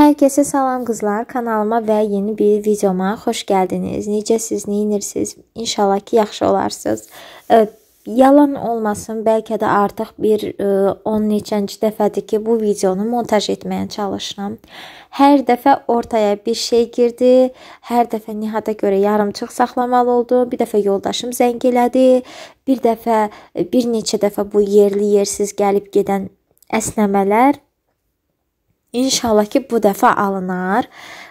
Hər kəsə salam qızlar, kanalıma və yeni bir videoma xoş gəldiniz. Necəsiz, neyinirsiniz? İnşallah ki, yaxşı olarsınız. E, yalan olmasın, bəlkə də artıq bir 10 e, neçənci dəfədir ki, bu videonu montaj etməyə çalışıram. Hər dəfə ortaya bir şey girdi, hər dəfə Nihada görə yarımçıq saxlamalı oldu. Bir dəfə yoldaşım zəng elədi, bir dəfə bir neçə dəfə bu yerli yersiz gəlib gedən əsnəmələr İnşallah ki, bu dəfə alınar.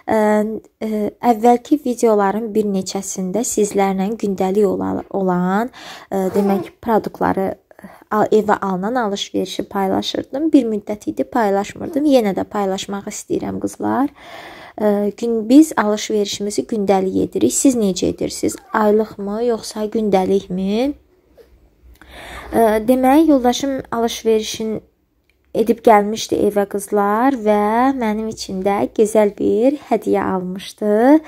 Əvvəlki videoların bir neçəsində sizlərlə gündəlik olan, demək, produktları evə alınan alış-verişi paylaşırdım. Bir müddət idi paylaşmırdım. Yenə də paylaşmaq istəyirəm qızlar. Gün biz alış-verişimizi gündəlik edirik. Siz necə edirsiniz? Aylıqmı, yoxsa gündəlikmi? Demək, yoldaşım alış-verişin edib gəlmişdi evə qızlar və mənim üçün də gözəl bir hədiyyə almışdı.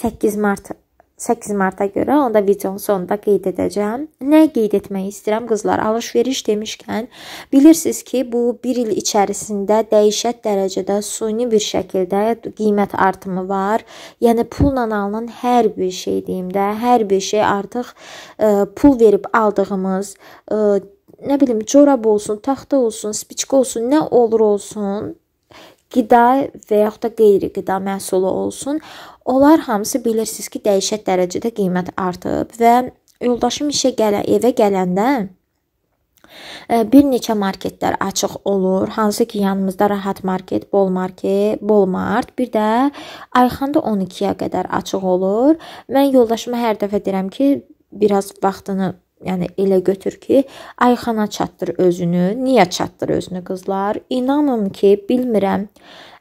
8 mart 8 marta görə onda videonun sonunda qeyd edəcəm. Nə qeyd etmək istəyirəm qızlar? Alış-veriş demişkən, bilirsiniz ki, bu 1 il içərisində dəhşət dərəcədə suni bir şəkildə qiymət artımı var. Yəni pulla alınan hər bir şey deyim də, hər bir şey artıq ə, pul verib aldığımız ə, nə bilim corab olsun, taxta olsun, spiçka olsun, nə olur olsun, qida və yaxud da qeyri-qida məhsulu olsun, onlar hamısı bilirsiniz ki, dəhşət dərəcədə qiymət artıb və yoldaşım işə gələ, evə gələndə e, bir neçə marketlər açıq olur. Hansı ki, yanımızda Rahat Market, Bol Market, Bolmart, bir də Ayxanda 12-yə qədər açıq olur. Mən yoldaşıma hər dəfə deyirəm ki, biraz vaxtını Yəni elə götür ki, ayxana çatdır özünü. Niyə çatdır özünü qızlar? İnanın ki, bilmirəm.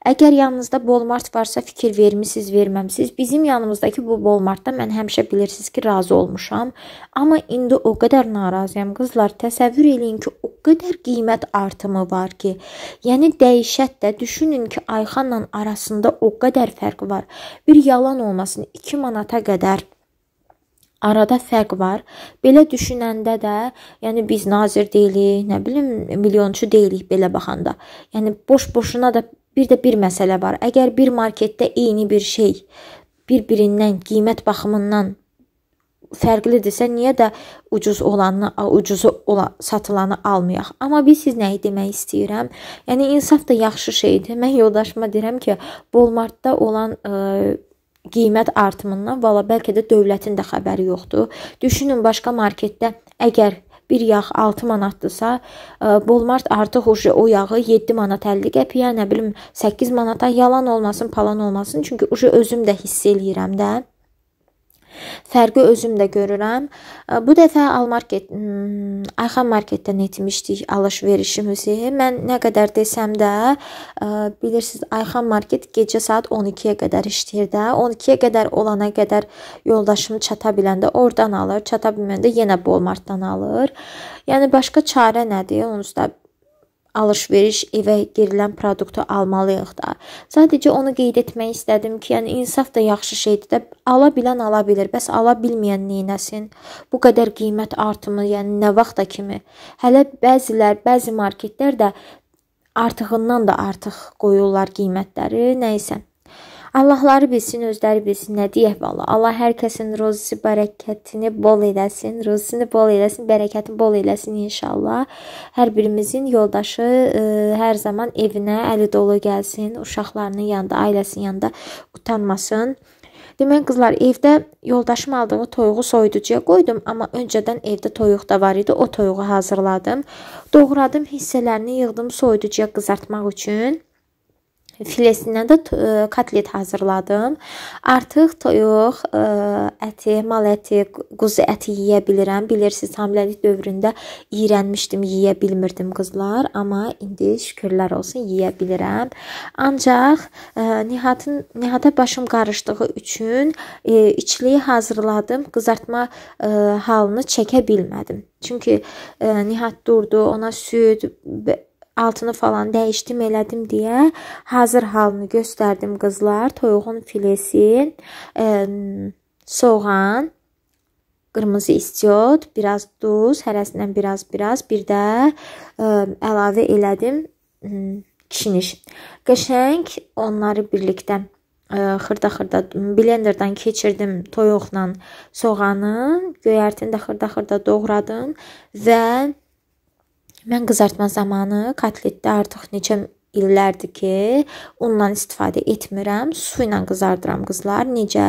Əgər yanınızda Bolmart varsa fikir vermisiniz, verməmisiniz. Bizim yanımızdakı bu Bolmartda mən həmişə bilirsiniz ki, razı olmuşam, amma indi o qədər narazıyam qızlar. Təsəvvür eləyin ki, o qədər qiymət artımı var ki, yəni dəyişət də düşünün ki, Ayxanla arasında o qədər fərq var. Bir yalan olmasın 2 manata qədər arada fərq var. Belə düşünəndə də, yəni biz nazir deyilik, nə bilim milyonçu deyilik belə baxanda. Yəni boş-boşuna da bir də bir məsələ var. Əgər bir marketdə eyni bir şey bir-birindən qiymət baxımından fərqlidirsə, niyə də ucuz olanı, ucuzu ola, satılanı almayaq? Amma bilirsiniz nəyi demək istəyirəm? Yəni insaf da yaxşı şeydir. Mən yoldaşıma deyirəm ki, Walmart-da olan ə, qiymət artımından valla bəlkə də dövlətin də xəbəri yoxdur. Düşünün başqa marketdə əgər bir yağ 6 manatdırsa, Walmart e, artıq o yağı 7 manat 50 qəpiyə, nə bilim 8 manata yalan olmasın, palan olmasın, çünki özüm də hiss eləyirəm də. Fərqi özüm də görürəm. Bu dəfə Almarket hmm, Ayxan marketdən etmişdik alış-verişimizi. Mən nə qədər desəm də, bilirsiniz, Ayxan market gecə saat 12-yə qədər işləyir də. 12-yə qədər olana qədər yoldaşım çata biləndə oradan alır, çata bilməndə yenə Walmart-dan alır. Yəni başqa çarə nədir? Onsuz da alış-veriş evə gerilən produktu almalıyıq da. Sadəcə onu qeyd etmək istədim ki, yəni insaf da yaxşı şeydir də. Ala bilən ala bilir, bəs ala bilməyən neynəsin? Bu qədər qiymət artımı, yəni nə vaxta kimi? Hələ bəzilər, bəzi marketlər də artığından da artıq qoyurlar qiymətləri, nə isə. Allahları bilsin, özləri bilsin, nə deyək valla. Allah hər kəsin rozisi, bərəkətini bol eləsin, rozisini bol eləsin, bərəkətini bol eləsin inşallah. Hər birimizin yoldaşı ə, e, hər zaman evinə əli dolu gəlsin, uşaqlarının yanında, ailəsinin yanında utanmasın. Demək qızlar, evdə yoldaşım aldığı toyuğu soyuducuya qoydum, amma öncədən evdə toyuq da var idi. O toyuğu hazırladım. Doğradım, hissələrini yığdım soyuducuya qızartmaq üçün filesindən də kotlet hazırladım. Artıq toyuq əti, mal əti, quzu əti yeyə bilirəm. Bilirsiniz, hamiləlik dövründə iyrənmişdim, yeyə bilmirdim qızlar, amma indi şükürlər olsun yeyə bilirəm. Ancaq Nihatın Nihata başım qarışdığı üçün içliyi hazırladım. Qızartma halını çəkə bilmədim. Çünki Nihat durdu, ona süd altını falan dəyişdim, elədim deyə hazır halını göstərdim qızlar. Toyuğun filesin, ə, soğan, qırmızı istiot, biraz duz, hərəsindən biraz-biraz, bir də ə, əlavə elədim ə, kişniş. Qəşəng onları birlikdə e, xırda-xırda blenderdan keçirdim toyuqla soğanı, göyərtini də xırda-xırda doğradım və Mən qızartma zamanı kotletdə artıq neçə illərdir ki, undan istifadə etmirəm. Su ilə qızardıram qızlar. Necə?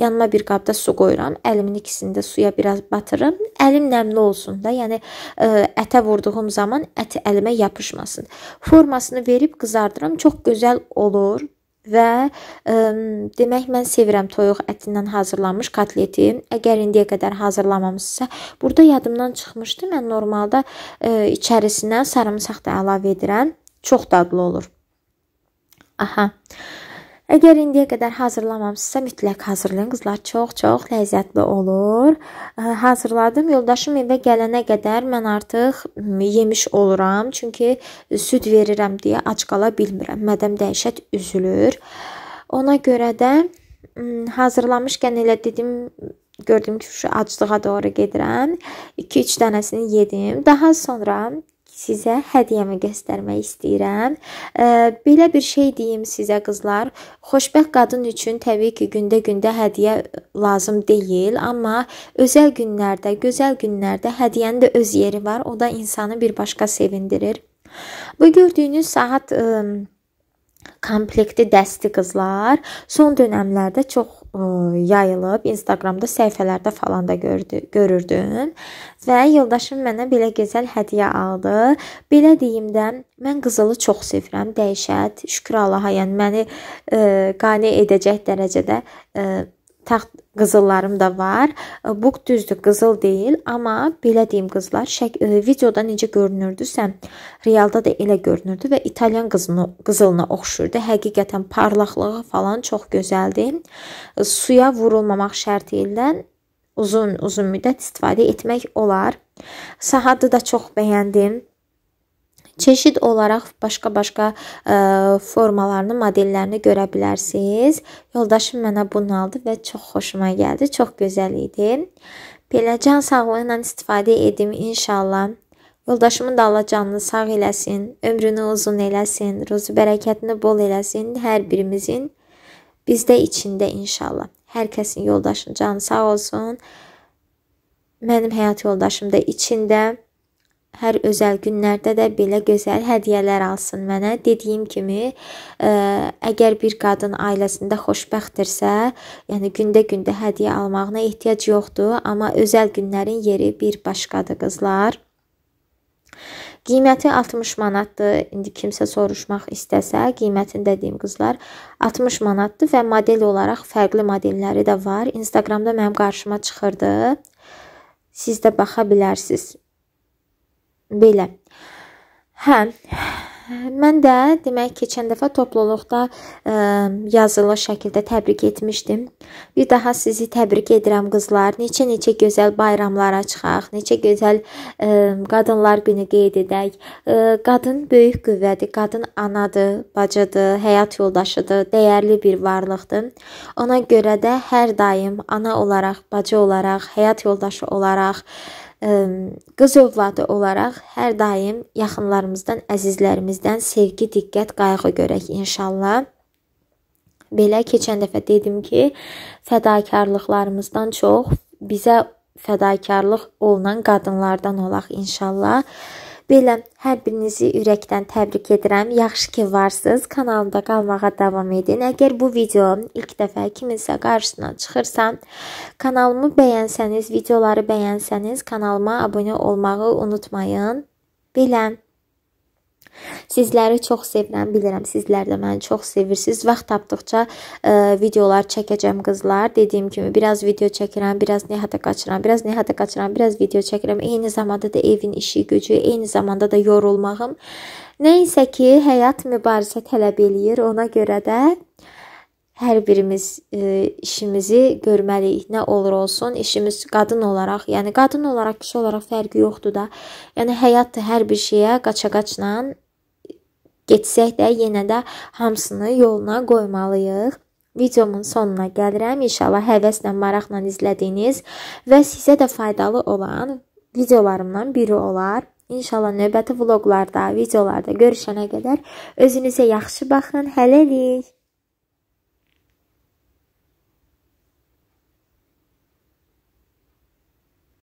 Yanıma bir qabda su qoyuram. Əlimin ikisini də suya biraz batırıram. Əlim nəmli olsun da. Yəni e, ətə vurduğum zaman ət əlimə yapışmasın. Formasını verib qızardıram. Çox gözəl olur və ə, demək mən sevirəm toyuq ətindən hazırlanmış kotleti. Əgər indiyə qədər hazırlamamısınızsa, burada yadımdan çıxmışdı. Mən normalda ə, içərisinə sarımsaq da əlavə edirəm. Çox dadlı olur. Aha. Əgər indiyə qədər hazırlamamısınızsa, mütləq hazırlayın. Qızlar çox-çox ləzzətli olur. Hazırladım. Yoldaşım evə gələnə qədər mən artıq yemiş oluram, çünki e, süd verirəm deyə ac qala bilmirəm. Mədəm dəhşət üzülür. Ona görə də hazırlamışkən elə dedim Gördüm ki, şu aclığa doğru gedirəm. 2-3 dənəsini yedim. Daha sonra sizə hədiyyəmi göstərmək istəyirəm. Belə bir şey deyim sizə qızlar, xoşbəxt qadın üçün təbii ki, gündə-gündə hədiyyə lazım deyil, amma özəl günlərdə, gözəl günlərdə hədiyyənin də öz yeri var. O da insanı bir başqa sevindirir. Bu gördüyünüz saat ıı, komplekti dəsti qızlar son dönəmlərdə çox ə, e, yayılıb Instagramda səhifələrdə falan da gördü, görürdüm və yoldaşım mənə belə gözəl hədiyyə aldı. Belə deyim də mən qızılı çox sevirəm. Dəhşət, şükür Allaha, yəni məni ə, e, qane edəcək dərəcədə ə, e, taxt qızıllarım da var. E, bu düzdür, qızıl deyil, amma belə deyim qızlar, şək e, videoda necə görünürdüsə, realda da elə görünürdü və İtalyan qızını qızılına oxşurdu. Həqiqətən parlaqlığı falan çox gözəldir. E, suya vurulmamaq şərti ilə uzun-uzun müddət istifadə etmək olar. Saatı da çox bəyəndim. Çeşid olaraq başqa-başqa e, formalarını, modellərini görə bilərsiniz. Yoldaşım mənə bunu aldı və çox xoşuma gəldi. Çox gözəl idi. Belə can sağlığı ilə istifadə edim inşallah. Yoldaşımın da Allah canını sağ eləsin, ömrünü uzun eləsin, ruzu bərəkətini bol eləsin hər birimizin. Bizdə içində inşallah. Hər kəsin yoldaşının canı sağ olsun. Mənim həyat yoldaşım da içində hər özəl günlərdə də belə gözəl hədiyyələr alsın mənə. Dediyim kimi, ə, e, əgər bir qadın ailəsində xoşbəxtdirsə, yəni gündə-gündə hədiyyə almağına ehtiyac yoxdur, amma özəl günlərin yeri bir başqadır qızlar. Qiyməti 60 manatdır. İndi kimsə soruşmaq istəsə, qiymətini də deyim qızlar, 60 manatdır və model olaraq fərqli modelləri də var. Instagramda mənim qarşıma çıxırdı. Siz də baxa bilərsiniz. Belə. Hə. Mən də demək keçən dəfə topluluqda ə, e, yazılı şəkildə təbrik etmişdim. Bir daha sizi təbrik edirəm qızlar. Neçə-neçə gözəl bayramlara çıxaq, neçə gözəl ə, e, qadınlar günü qeyd edək. Ə, e, qadın böyük qüvvədir, qadın anadır, bacıdır, həyat yoldaşıdır, dəyərli bir varlıqdır. Ona görə də hər daim ana olaraq, bacı olaraq, həyat yoldaşı olaraq qız övladı olaraq hər daim yaxınlarımızdan, əzizlərimizdən sevgi, diqqət, qayğı görək inşallah. Belə keçən dəfə dedim ki, fədakarlıqlarımızdan çox bizə fədakarlıq olunan qadınlardan olaq inşallah. Belə, hər birinizi ürəkdən təbrik edirəm. Yaxşı ki, varsınız. Kanalımda qalmağa davam edin. Əgər bu video ilk dəfə kiminsə qarşısına çıxırsa, kanalımı bəyənsəniz, videoları bəyənsəniz, kanalıma abunə olmağı unutmayın. Belə Sizləri çox sevirəm, bilirəm sizlər də məni çox sevirsiniz. Vaxt tapdıqca ə, e, videolar çəkəcəm qızlar. Dediyim kimi biraz video çəkirəm, biraz Nəhətə qaçıram, biraz Nəhətə qaçıram, biraz video çəkirəm. Eyni zamanda da evin işi, gücü, eyni zamanda da yorulmağım. Nəysə ki, həyat mübarizə tələb eləyir. Ona görə də hər birimiz e, işimizi görməliyik. Nə olur olsun, işimiz qadın olaraq, yəni qadın olaraq, kişi olaraq fərqi yoxdur da. Yəni həyatdır hər bir şeyə qaçaqaçla Getsək də yenə də hamısını yoluna qoymalıyıq. Videomun sonuna gəlirəm. İnşallah həvəslə, maraqla izlədiyiniz və sizə də faydalı olan videolarımdan biri olar. İnşallah növbəti vloqlarda, videolarda görüşənə qədər özünüzə yaxşı baxın. Hələlik.